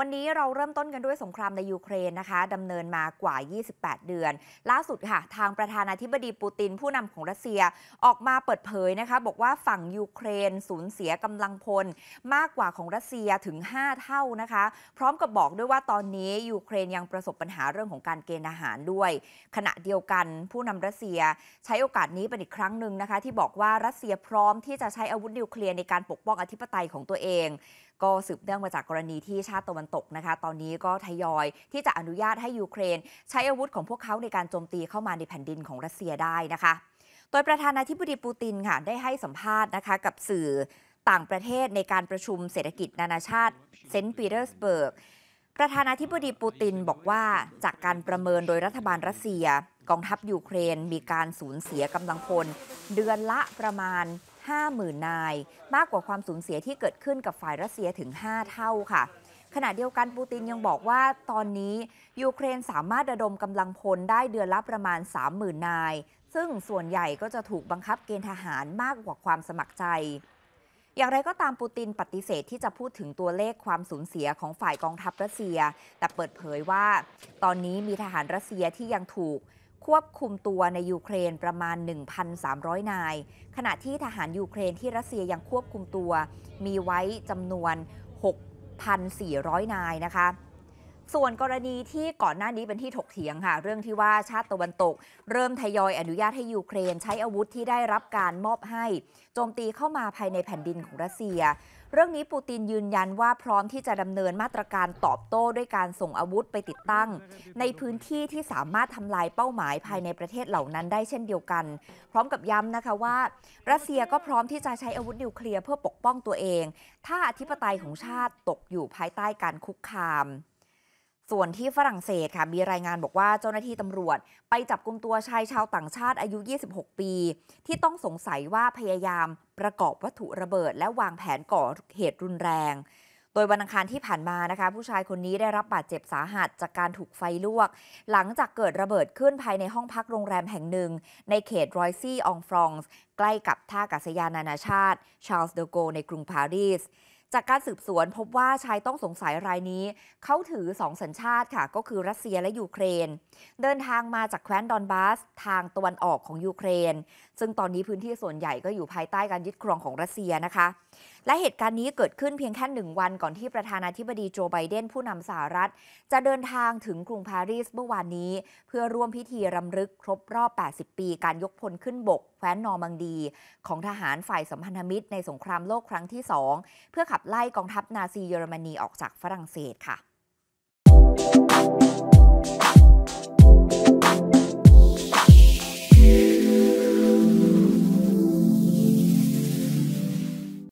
วันนี้เราเริ่มต้นกันด้วยสงครามในยูเครนนะคะดำเนินมากว่า 28 เดือนล่าสุดค่ะทางประธานาธิบดีปูติน ผู้นำของรัสเซียออกมาเปิดเผยนะคะบอกว่าฝั่งยูเครนสูญเสียกำลังพล มากกว่าของรัสเซียถึง 5 เท่านะคะ พร้อมกับบอกด้วยว่าตอนนี้ยูเครนยังประสบปัญหาเรื่องของการเกณฑ์อาหารด้วย ขณะเดียวกันผู้นำรัสเซียใช้โอกาสนี้เป็นอีกครั้งหนึ่งนะคะ ที่บอกว่ารัสเซียพร้อมที่จะใช้อาวุธนิวเคลียร์ในการปกป้องอธิปไตยของตัวเองก็สืบเนื่องมาจากกรณีที่ชาติตะวันตกนะคะ ตอนนี้ก็ทยอยที่จะอนุญาตให้ยูเครน ใช้อาวุธของพวกเขาในการโจมตีเข้ามาในแผ่นดินของรัสเซียได้นะคะ โดยประธานาธิบดีปูตินค่ะได้ให้สัมภาษณ์นะคะกับสื่อต่างประเทศในการประชุมเศรษฐกิจนานาชาติเซนต์ปีเตอร์สเบิร์ก ประธานาธิบดีปูตินบอกว่าจากการประเมินโดยรัฐบาลรัสเซียกองทัพยูเครน มีการสูญเสียกำลังพลเดือนละประมาณ50,000นายมากกว่าความสูญเสียที่เกิดขึ้นกับฝ่ายรัสเซียถึง 5 เท่าค่ะ ขณะเดียวกันปูตินยังบอกว่าตอนนี้ ยูเครนสามารถระดมกำลังพลได้เดือนละประมาณ 30,000 นาย ซึ่งส่วนใหญ่ก็จะถูกบังคับเกณฑ์ทหารมากกว่าความสมัครใจ อย่างไรก็ตามปูตินปฏิเสธที่จะพูดถึงตัวเลขความสูญเสียของฝ่ายกองทัพรัสเซีย แต่เปิดเผยว่า ตอนนี้มีทหารรัสเซียที่ยังถูกควบคุมตัวในยูเครนประมาณ 1,300 นาย ขณะที่ทหารยูเครนที่รัสเซียยังควบคุมตัวมีไว้จำนวน 6,400 นายนะคะส่วนกรณีที่ก่อนหน้านี้เป็นที่ถกเถียงค่ะเรื่องที่ว่าชาติตะวันตกเริ่มทยอยอนุญาตให้ยูเครน ใช้อาวุธที่ได้รับการมอบให้โจมตีเข้ามาภายในแผ่นดินของรัสเซีย เรื่องนี้ปูตินยืนยันว่าพร้อมที่จะดำเนินมาตรการตอบโต้ด้วยการส่งอาวุธไปติดตั้ง ในพื้นที่ที่สามารถทำลายเป้าหมายภายในประเทศเหล่านั้น ได้เช่นเดียวกัน พร้อมกับย้ำนะคะว่ารัสเซียก็พร้อมที่จะใช้อาวุธนิวเคลียร์เพื่อปกป้องตัวเอง ถ้าอธิปไตยของชาติตกอยู่ภายใต้การคุกคามส่วนที่ฝรั่งเศสค่ะมีรายงานบอกว่าเจ้าหน้าที่ตำรวจไปจับกลุ่มตัวชายชาวต่างชาติอายุ 26 ปี ที่ต้องสงสัยว่าพยายาม ประกอบวัตถุระเบิดและวางแผนก่อเหตุรุนแรง โดยวันอังคารที่ผ่านมานะคะผู้ชายคนนี้ได้รับบาดเจ็บสาหัสจากการถูกไฟลวก หลังจากเกิดระเบิดขึ้นภายในห้องพักโรงแรมแห่งหนึ่งในเขตรอยซี่องฟรองส์ใกล้กับท่าอากาศยานนานาชาติ ชาร์ลส์เดโกในกรุงปารีสจากการสืบสวนพบว่าชายต้องสงสัยรายนี้ เขาถือสองสัญชาติค่ะก็คือรัสเซียและยูเครน เดินทางมาจากแคว้นดอนบาสทางตะวันออกของยูเครน ซึ่งตอนนี้พื้นที่ส่วนใหญ่ก็อยู่ภายใต้การยึดครองของรัสเซียนะคะและเหตุการณ์นี้เกิดขึ้นเพียงแค่หนึ่งวันก่อนที่ประธานาธิบดีโจไบเดนผู้นำสหรัฐ จะเดินทางถึงกรุงปารีสเมื่อวานนี้ เพื่อร่วมพิธีรำลึกครบรอบ 80 ปีการยกพลขึ้นบกแคว้นนอร์มังดี ของทหารฝ่ายสัมพันธมิตรในสงครามโลกครั้งที่ 2 เพื่อขับไล่กองทัพนาซีเยอรมนีออกจากฝรั่งเศสค่ะ